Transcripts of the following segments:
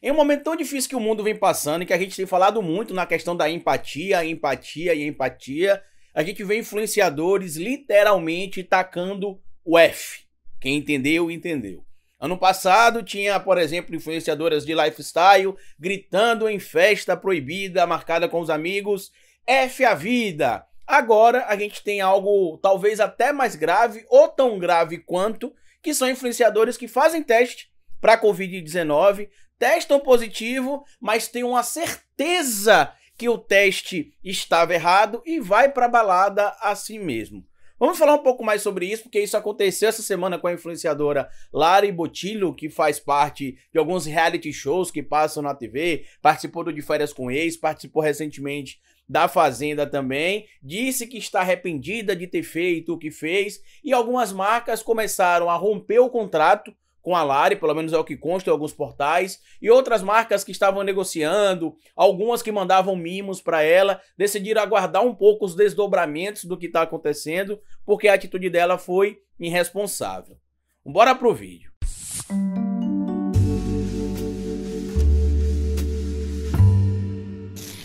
Em é um momento tão difícil que o mundo vem passando e que a gente tem falado muito na questão da empatia, empatia e empatia, a gente vê influenciadores literalmente tacando o F. Quem entendeu, entendeu. Ano passado tinha, por exemplo, influenciadoras de lifestyle gritando em festa proibida, marcada com os amigos, F a vida. Agora a gente tem algo talvez até mais grave ou tão grave quanto, que são influenciadores que fazem teste para a Covid-19, testam positivo, mas têm uma certeza que o teste estava errado e vai para a balada assim mesmo. Vamos falar um pouco mais sobre isso, porque isso aconteceu essa semana com a influenciadora Lari Botilho, que faz parte de alguns reality shows que passam na TV, participou do De Férias com Ex, participou recentemente da Fazenda também, disse que está arrependida de ter feito o que fez, e algumas marcas começaram a romper o contrato com a Lari, pelo menos é o que consta em alguns portais, e outras marcas que estavam negociando, algumas que mandavam mimos para ela, decidiram aguardar um pouco os desdobramentos do que está acontecendo, porque a atitude dela foi irresponsável. Bora pro vídeo.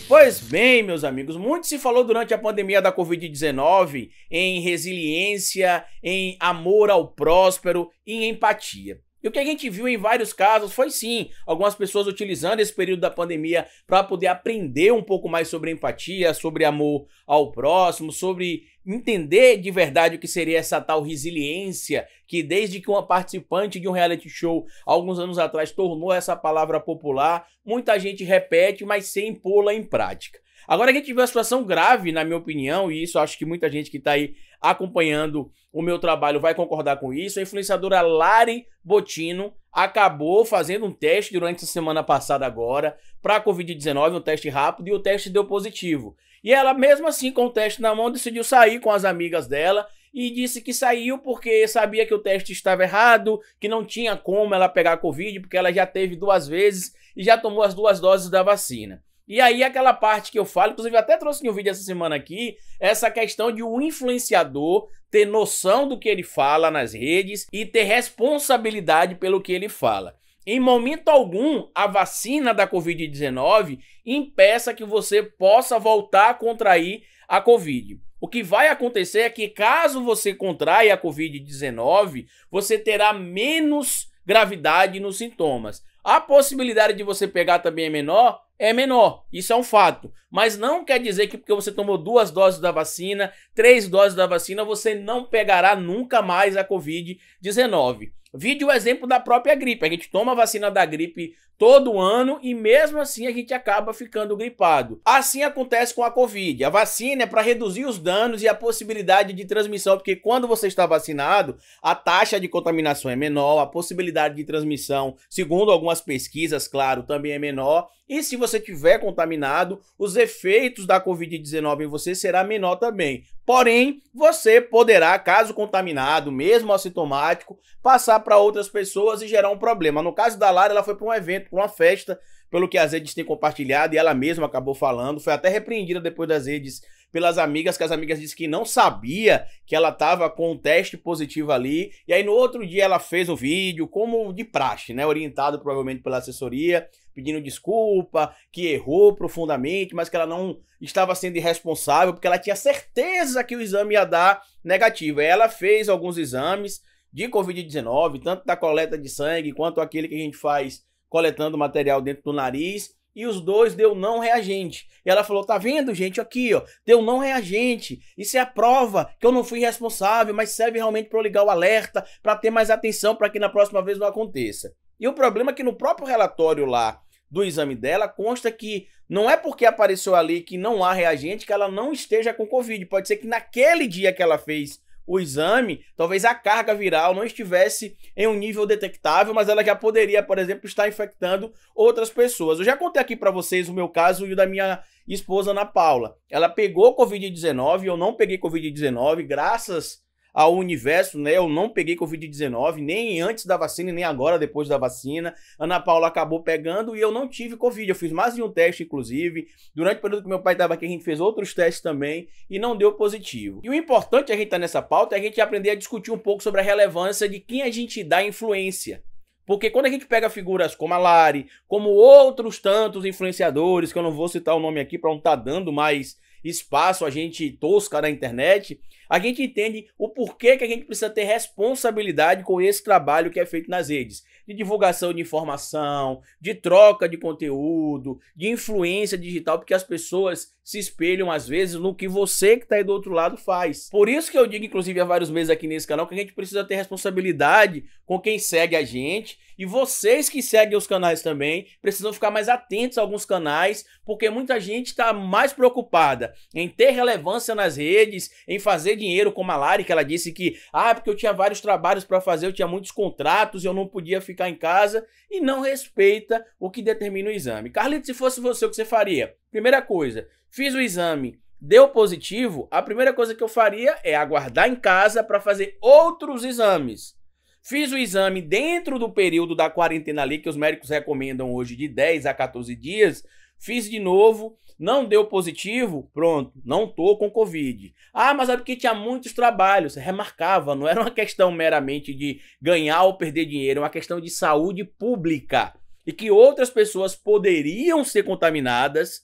Pois bem, meus amigos, muito se falou durante a pandemia da Covid-19 em resiliência, em amor ao próspero e em empatia. E o que a gente viu em vários casos foi sim, algumas pessoas utilizando esse período da pandemia para poder aprender um pouco mais sobre empatia, sobre amor ao próximo, sobre entender de verdade o que seria essa tal resiliência, que desde que uma participante de um reality show alguns anos atrás tornou essa palavra popular, muita gente repete, mas sem pô-la em prática. Agora que a gente vê uma situação grave, na minha opinião, e isso acho que muita gente que está aí acompanhando o meu trabalho vai concordar com isso, a influenciadora Lari Botino acabou fazendo um teste durante a semana passada agora para a Covid-19, um teste rápido, e o teste deu positivo. E ela, mesmo assim, com o teste na mão, decidiu sair com as amigas dela e disse que saiu porque sabia que o teste estava errado, que não tinha como ela pegar a Covid, porque ela já teve duas vezes e já tomou as duas doses da vacina. E aí, aquela parte que eu falo, inclusive eu até trouxe em um vídeo essa semana aqui, essa questão de o um influenciador ter noção do que ele fala nas redes e ter responsabilidade pelo que ele fala. Em momento algum, a vacina da Covid-19 impeça que você possa voltar a contrair a Covid. O que vai acontecer é que, caso você contraia a Covid-19, você terá menos gravidade nos sintomas. A possibilidade de você pegar também é menor? É menor, isso é um fato. Mas não quer dizer que porque você tomou duas doses da vacina, três doses da vacina, você não pegará nunca mais a Covid-19. Vide o exemplo da própria gripe. A gente toma a vacina da gripe todo ano e mesmo assim a gente acaba ficando gripado. Assim acontece com a Covid. A vacina é para reduzir os danos e a possibilidade de transmissão, porque quando você está vacinado, a taxa de contaminação é menor, a possibilidade de transmissão, segundo algumas pesquisas, claro, também é menor. E se você tiver contaminado, os efeitos da Covid-19 em você será menor também. Porém, você poderá, caso contaminado, mesmo assintomático, passar para outras pessoas e gerar um problema. No caso da Lara, ela foi para um evento para uma festa, pelo que as redes têm compartilhado e ela mesma acabou falando. Foi até repreendida depois das redes pelas amigas, que as amigas dizem que não sabia que ela estava com um teste positivo ali. E aí no outro dia ela fez o vídeo, como de praxe, né? Orientado provavelmente pela assessoria, pedindo desculpa, que errou profundamente, mas que ela não estava sendo irresponsável, porque ela tinha certeza que o exame ia dar negativo. ela fez alguns exames de Covid-19, tanto da coleta de sangue quanto aquele que a gente faz coletando material dentro do nariz e os dois deu não reagente. E ela falou: "Tá vendo, gente, aqui, ó, deu não reagente. Isso é a prova que eu não fui responsável, mas serve realmente para ligar o alerta, para ter mais atenção para que na próxima vez não aconteça". E o problema é que no próprio relatório lá do exame dela consta que não é porque apareceu ali que não há reagente que ela não esteja com Covid. Pode ser que naquele dia que ela fez o exame, talvez a carga viral não estivesse em um nível detectável, mas ela já poderia, por exemplo, estar infectando outras pessoas. Eu já contei aqui para vocês o meu caso e o da minha esposa Ana Paula. Ela pegou Covid-19, eu não peguei Covid-19, graças ao universo, né? Eu não peguei Covid-19, nem antes da vacina, nem agora depois da vacina. Ana Paula acabou pegando e eu não tive Covid. Eu fiz mais de um teste, inclusive. Durante o período que meu pai estava aqui, a gente fez outros testes também e não deu positivo. E o importante é a gente estar tá nessa pauta é a gente aprender a discutir um pouco sobre a relevância de quem a gente dá influência. Porque quando a gente pega figuras como a Lari, como outros tantos influenciadores, que eu não vou citar o nome aqui para não estar tá dando mais espaço, a gente tosca na internet, a gente entende o porquê que a gente precisa ter responsabilidade com esse trabalho que é feito nas redes. De divulgação de informação, de troca de conteúdo, de influência digital, porque as pessoas se espelham, às vezes, no que você que está aí do outro lado faz. Por isso que eu digo, inclusive, há vários meses aqui nesse canal, que a gente precisa ter responsabilidade com quem segue a gente. E vocês que seguem os canais também precisam ficar mais atentos a alguns canais, porque muita gente está mais preocupada em ter relevância nas redes, em fazer dinheiro, como a Lari, que ela disse que, ah, porque eu tinha vários trabalhos para fazer, eu tinha muitos contratos, eu não podia ficar em casa, e não respeita o que determina o exame. Carlito, se fosse você, o que você faria? Primeira coisa, Fiz o exame, deu positivo, a primeira coisa que eu faria é aguardar em casa para fazer outros exames. Fiz o exame dentro do período da quarentena ali, que os médicos recomendam hoje de 10 a 14 dias. Fiz de novo, não deu positivo, pronto, não tô com Covid. Ah, mas é porque tinha muitos trabalhos, remarcava, não era uma questão meramente de ganhar ou perder dinheiro, é uma questão de saúde pública. E que outras pessoas poderiam ser contaminadas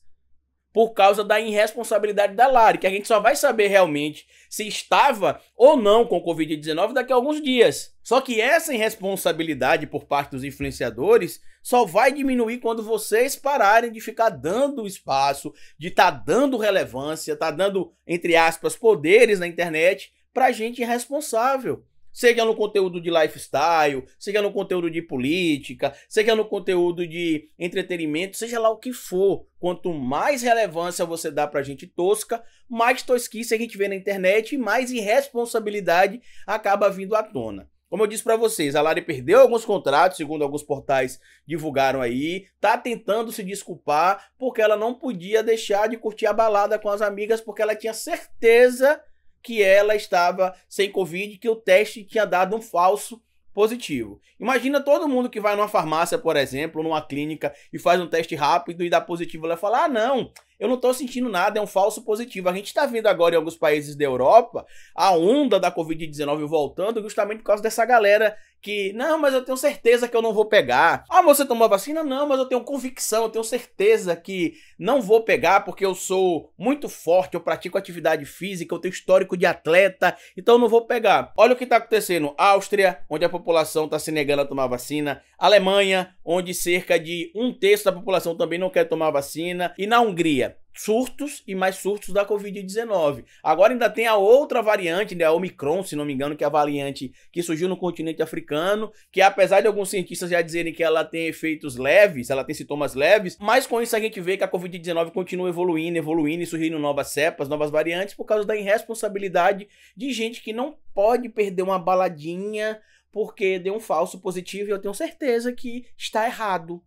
por causa da irresponsabilidade da Lari, que a gente só vai saber realmente se estava ou não com Covid-19 daqui a alguns dias. Só que essa irresponsabilidade por parte dos influenciadores só vai diminuir quando vocês pararem de ficar dando espaço, de estar tá dando relevância, tá dando, entre aspas, poderes na internet para gente irresponsável. Seja no conteúdo de lifestyle, seja no conteúdo de política, seja no conteúdo de entretenimento, seja lá o que for. Quanto mais relevância você dá pra gente tosca, mais tosquice a gente vê na internet e mais irresponsabilidade acaba vindo à tona. Como eu disse para vocês, a Lari perdeu alguns contratos, segundo alguns portais divulgaram aí, tá tentando se desculpar porque ela não podia deixar de curtir a balada com as amigas porque ela tinha certeza que ela estava sem Covid, que o teste tinha dado um falso positivo. Imagina todo mundo que vai numa farmácia, por exemplo, numa clínica e faz um teste rápido e dá positivo, ela fala: "Ah, não, eu não estou sentindo nada, é um falso positivo". A gente está vendo agora em alguns países da Europa a onda da COVID-19 voltando, justamente por causa dessa galera que, não, mas eu tenho certeza que eu não vou pegar. Ah, você tomou a vacina? Não, mas eu tenho convicção, eu tenho certeza que não vou pegar porque eu sou muito forte, eu pratico atividade física, eu tenho histórico de atleta, então eu não vou pegar. Olha o que está acontecendo. Áustria, onde a população está se negando a tomar vacina. Alemanha, onde cerca de um terço da população também não quer tomar vacina. E na Hungria surtos e mais surtos da Covid-19. Agora ainda tem a outra variante, né, a Omicron, se não me engano, que é a variante que surgiu no continente africano, que apesar de alguns cientistas já dizerem que ela tem efeitos leves, ela tem sintomas leves, mas com isso a gente vê que a Covid-19 continua evoluindo, evoluindo e surgindo novas cepas, novas variantes, por causa da irresponsabilidade de gente que não pode perder uma baladinha porque deu um falso positivo e eu tenho certeza que está errado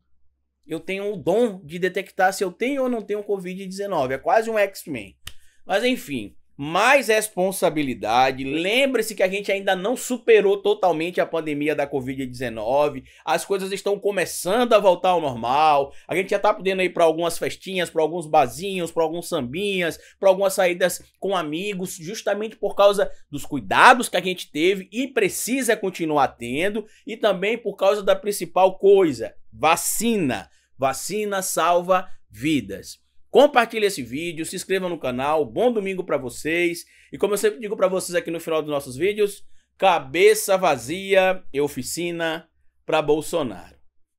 eu tenho o dom de detectar se eu tenho ou não tenho Covid-19. É quase um X-Men. Mas enfim, mais responsabilidade. Lembre-se que a gente ainda não superou totalmente a pandemia da Covid-19. As coisas estão começando a voltar ao normal. A gente já tá podendo ir para algumas festinhas, para alguns barzinhos, para alguns sambinhas, para algumas saídas com amigos, justamente por causa dos cuidados que a gente teve e precisa continuar tendo, e também por causa da principal coisa, vacina. Vacina salva vidas. Compartilhe esse vídeo, se inscreva no canal, bom domingo para vocês. E como eu sempre digo para vocês aqui no final dos nossos vídeos, cabeça vazia e oficina para Bolsonaro.